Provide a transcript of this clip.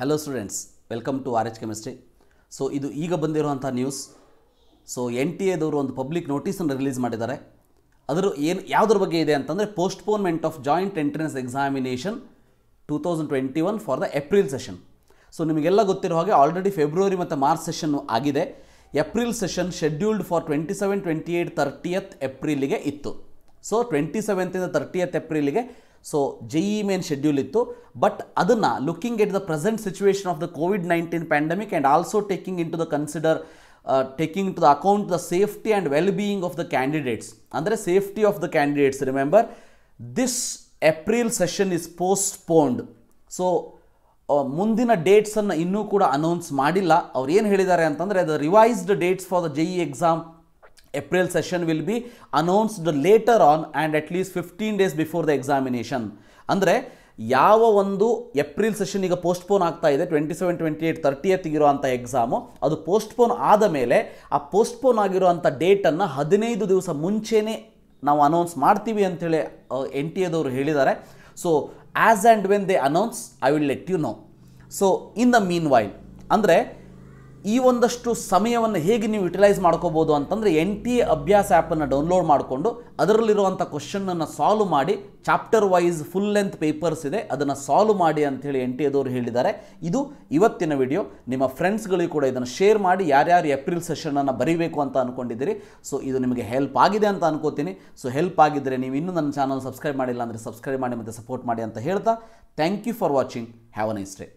Hello students welcome to R H chemistry so ಇದು ಈಗ ಬಂದಿರುವಂಥ ನ್ಯೂಸ್ ಸೊ ಎನ್ ಟಿ ಎದವರು ಒಂದು ಪಬ್ಲಿಕ್ ನೋಟಿಸನ್ನು ರಿಲೀಸ್ ಮಾಡಿದ್ದಾರೆ ಅದರ ಏನು ಯಾವುದ್ರ ಬಗ್ಗೆ ಇದೆ ಅಂತಂದರೆ postponement of joint entrance examination two thousand twenty one for the April session so ನಿಮಗೆಲ್ಲ ಗೊತ್ತಿರೋ ಹಾಗೆ ಆಲ್ರೆಡಿ ಫೆಬ್ರವರಿ ಮತ್ತು ಮಾರ್ಚ್ ಸೆಷನ್ನು ಆಗಿದೆ April session scheduled for twenty seven twenty eight thirtieth ಏಪ್ರಿಲಿಗೆ ಇತ್ತು ಸೊ ಟ್ವೆಂಟಿ ಸೆವೆಂತಿಂದ ತರ್ಟಿಯತ್ ಏಪ್ರಿಲಿಗೆ so J E main schedule ಇತ್ತು ಬಟ್ ಅದನ್ನು looking at the present situation of the COVID nineteen pandemic and also taking into the consider taking to the account the safety and well being of the candidates ಅಂದರೆ safety of the candidates remember this April session is postponed so ಮುಂದಿನ ಡೇಟ್ಸನ್ನು ಇನ್ನೂ ಕೂಡ announce ಮಾಡಿಲ್ಲ ಅವ್ರು ಏನು ಹೇಳಿದ್ದಾರೆ ಅಂತಂದರೆ the revised dates for the J E exam April session will be announced later on and at least 15 days before the examination. ಅಂದರೆ ಯಾವ ಒಂದು ಏಪ್ರಿಲ್ ಸೆಷನ್ ಈಗ ಪೋಸ್ಟ್ಪೋನ್ ಆಗ್ತಾ ಇದೆ twenty seven twenty eight thirtieth ಇರುವಂಥ ಎಕ್ಸಾಮು ಅದು postpone ಆದ ಮೇಲೆ ಆ ಪೋಸ್ಟ್ಪೋನ್ ಆಗಿರುವಂಥ ಡೇಟನ್ನು ಹದಿನೈದು ದಿವಸ ಮುಂಚೆನೇ ನಾವು ಅನೌನ್ಸ್ ಮಾಡ್ತೀವಿ ಅಂಥೇಳಿ ಎನ್ ಟಿ ಎದವರು ಹೇಳಿದ್ದಾರೆ so as and when they announce I will let you know so in the meanwhile ಅಂದರೆ ಈ ಒಂದಷ್ಟು ಸಮಯವನ್ನು ಹೇಗೆ ನೀವು ಯುಟಿಲೈಸ್ ಮಾಡ್ಕೋಬೋದು ಅಂತಂದರೆ ಎನ್ ಟಿ ಎ ಅಭ್ಯಾಸ ಆ್ಯಪನ್ನು ಡೌನ್ಲೋಡ್ ಮಾಡಿಕೊಂಡು ಅದರಲ್ಲಿರುವಂಥ ಕ್ವಶನನ್ನು ಸಾಲ್ವ್ ಮಾಡಿ chapter wise full length papers ಇದೆ ಅದನ್ನು ಸಾಲ್ವ್ ಮಾಡಿ ಅಂಥೇಳಿ ಎನ್ ಟಿ ಎದವರು ಹೇಳಿದ್ದಾರೆ ಇದು ಇವತ್ತಿನ ವಿಡಿಯೋ ನಿಮ್ಮ ಫ್ರೆಂಡ್ಸ್ಗಳಿಗೆ ಕೂಡ ಇದನ್ನು ಶೇರ್ ಮಾಡಿ ಯಾರ್ಯಾರು ಏಪ್ರಿಲ್ ಸೆಷನನ್ನು ಬರೀಬೇಕು ಅಂತ ಅಂದ್ಕೊಂಡಿದ್ದೀರಿ ಸೊ ಇದು ನಿಮಗೆ ಹೆಲ್ಪ್ ಆಗಿದೆ ಅಂತ ಅನ್ಕೋತೀನಿ ಸೊ ಹೆಲ್ಪ್ ಆಗಿದ್ದರೆ ನೀವು ಇನ್ನೂ ನನ್ನ ಚಾನಲ್ ಸಬ್ಸ್ಕ್ರೈಬ್ ಮಾಡಿಲ್ಲ ಅಂದರೆ ಸಬ್ಸ್ಕ್ರೈಬ್ ಮಾಡಿ ಮತ್ತು ಸಪೋರ್ಟ್ ಮಾಡಿ ಅಂತ ಹೇಳ್ತಾ thank you for watching have a nice day